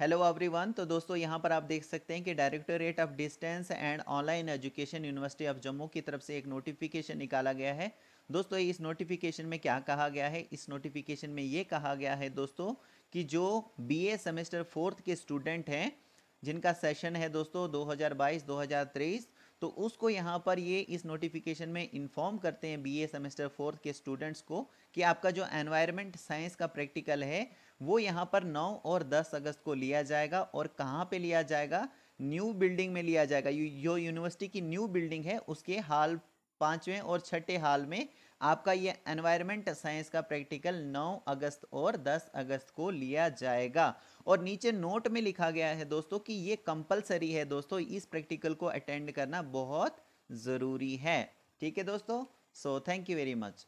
hello everyone तो दोस्तों यहाँ पर आप देख सकते हैं कि directorate of distance and online education university of Jammu की तरफ से एक नोटिफिकेशन निकाला गया है दोस्तों इस नोटिफिकेशन में क्या कहा गया है इस नोटिफिकेशन में ये कहा गया है दोस्तों कि जो बी सेमेस्टर फोर्थ के स्टूडेंट हैं जिनका सेशन है दोस्तों दो हज़ार तो उसको यहाँ पर ये इस नोटिफिकेशन में इन्फॉर्म करते हैं बीए सेमेस्टर फोर्थ के स्टूडेंट्स को कि आपका जो एनवायरनमेंट साइंस का प्रैक्टिकल है वो यहाँ पर 9 और 10 अगस्त को लिया जाएगा और कहाँ पे लिया जाएगा न्यू बिल्डिंग में लिया जाएगा जो यूनिवर्सिटी की न्यू बिल्डिंग है उसके हाल पांचवें और छठे हाल में आपका ये एनवायरनमेंट साइंस का प्रैक्टिकल 9 अगस्त और 10 अगस्त को लिया जाएगा और नीचे नोट में लिखा गया है दोस्तों कि ये कंपलसरी है दोस्तों इस प्रैक्टिकल को अटेंड करना बहुत ज़रूरी है ठीक है दोस्तों so thank you very much